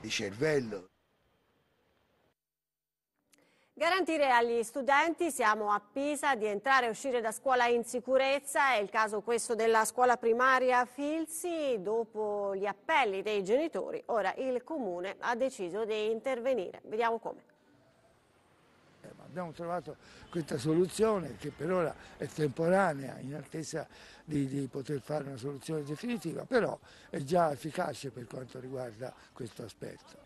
di cervello. Garantire agli studenti, siamo a Pisa, di entrare e uscire da scuola in sicurezza. È il caso questo della scuola primaria Filzi. Dopo gli appelli dei genitori, ora il comune ha deciso di intervenire. Vediamo come. Abbiamo trovato questa soluzione che per ora è temporanea in attesa di, di poter fare una soluzione definitiva, però è già efficace per quanto riguarda questo aspetto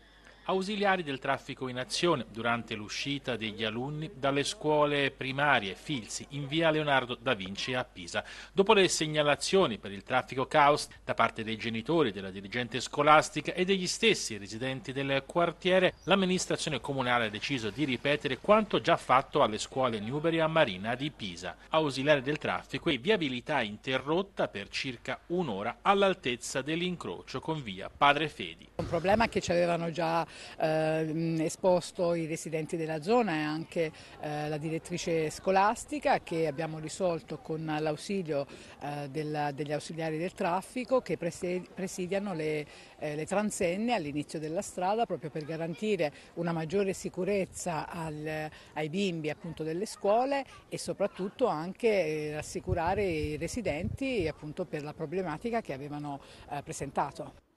ausiliari del traffico in azione durante l'uscita degli alunni dalle scuole primarie Filzi in via Leonardo da Vinci a Pisa. Dopo le segnalazioni per il traffico caos da parte dei genitori, della dirigente scolastica e degli stessi residenti del quartiere, l'amministrazione comunale ha deciso di ripetere quanto già fatto alle scuole Newbery a Marina di Pisa. Ausiliari del traffico e viabilità interrotta per circa un'ora all'altezza dell'incrocio con via Padre Fedi. Un problema che ci avevano già eh, esposto i residenti della zona e anche eh, la direttrice scolastica che abbiamo risolto con l'ausilio eh, della, degli ausiliari del traffico che presidiano le, eh, le transenne all'inizio della strada proprio per garantire una maggiore sicurezza al, ai bimbi appunto, delle scuole e soprattutto anche eh, rassicurare i residenti appunto, per la problematica che avevano eh, presentato.